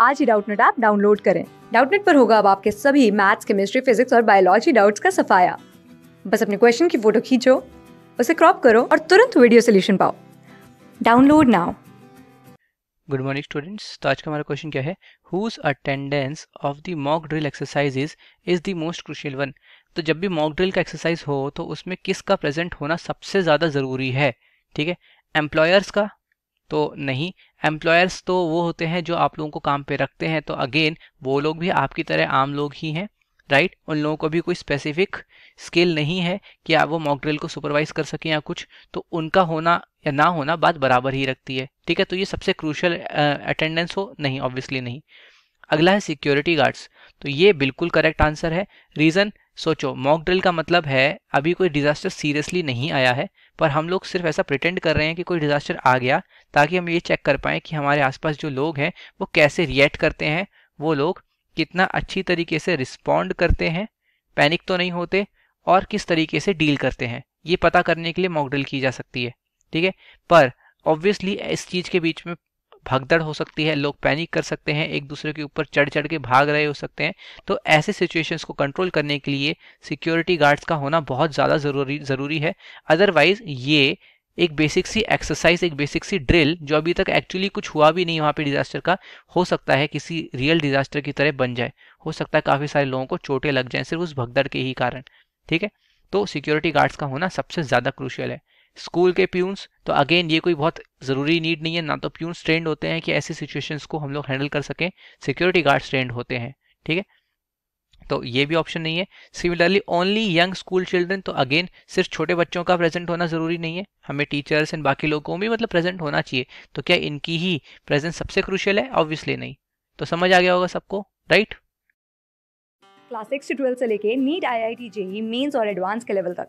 आज ही Doubtnut app download करें डाउटनेट पर होगा अब आपके सभी मैथ्स केमिस्ट्री फिजिक्स और बायोलॉजी डाउट्स का सफाया बस अपने क्वेश्चन की फोटो खींचो उसे क्रॉप करो और तुरंत वीडियो सोल्यूशन पाओ download now good morning students तो आज का हमारा क्वेश्चन क्या है whose attendance of the mock drill exercises is the most crucial one तो जब भी मॉक ड्रिल का एक्सरसाइज हो तो उसमें किसका प्रेजेंट होना सबसे ज़्यादा ज़रूरी है ठीक है एम्प्लॉयर्स का तो नहीं एम्प्लॉयर्स तो वो होते हैं जो आप लोगों को काम पे रखते हैं तो अगेन वो लोग भी आपकी तरह आम लोग ही हैं राइट right? उन लोगों को भी कोई स्पेसिफिक स्किल नहीं है कि आप वो मॉक ड्रिल को सुपरवाइज कर सकें या कुछ तो उनका होना या ना होना बात बराबर ही रखती है ठीक है तो ये सबसे क्रूशल अटेंडेंस हो नहीं ऑब्वियसली नहीं अगला है सिक्योरिटी गार्ड्स तो ये बिल्कुल करेक्ट आंसर है रीज़न सोचो मॉक ड्रिल का मतलब है अभी कोई डिज़ास्टर सीरियसली नहीं आया है पर हम लोग सिर्फ ऐसा प्रिटेंड कर रहे हैं कि कोई डिज़ास्टर आ गया ताकि हम ये चेक कर पाएँ कि हमारे आसपास जो लोग हैं वो कैसे रिएक्ट करते हैं वो लोग कितना अच्छी तरीके से रिस्पॉन्ड करते हैं पैनिक तो नहीं होते और किस तरीके से डील करते हैं ये पता करने के लिए मॉक ड्रिल की जा सकती है ठीक है पर ऑब्वियसली इस चीज़ के बीच में भगदड़ हो सकती है लोग पैनिक कर सकते हैं एक दूसरे के ऊपर चढ़ चढ़ के भाग रहे हो सकते हैं तो ऐसे सिचुएशंस को कंट्रोल करने के लिए सिक्योरिटी गार्ड्स का होना बहुत ज़्यादा ज़रूरी ज़रूरी है अदरवाइज़ ये एक बेसिक सी एक्सरसाइज एक बेसिक सी ड्रिल जो अभी तक एक्चुअली कुछ हुआ भी नहीं वहाँ पे डिजास्टर का हो सकता है किसी रियल डिजास्टर की तरह बन जाए हो सकता है काफ़ी सारे लोगों को चोटें लग जाएं सिर्फ उस भगदड़ के ही कारण ठीक है तो सिक्योरिटी गार्ड्स का होना सबसे ज़्यादा क्रूशियल है स्कूल के प्यून्स तो अगेन ये कोई बहुत ज़रूरी नीड नहीं है ना तो प्यून्स ट्रेंड होते हैं कि ऐसी सिचुएशंस को हम लोग हैंडल कर सकें सिक्योरिटी गार्ड्स ट्रेंड होते हैं ठीक है तो ये भी ऑप्शन नहीं है similarly only young school children तो अगेन सिर्फ छोटे बच्चों का प्रेजेंट होना ज़रूरी नहीं है हमें टीचर्स एंड बाकी लोगों को भी मतलब प्रेजेंट होना चाहिए तो क्या इनकी ही प्रेजेंस सबसे क्रुशियल है ऑब्वियसली नहीं तो समझ आ गया होगा सबको राइट क्लास सिक्स से ट्वेल्थ से लेके NEET I I T JEE mains और एडवांस के लेवल तक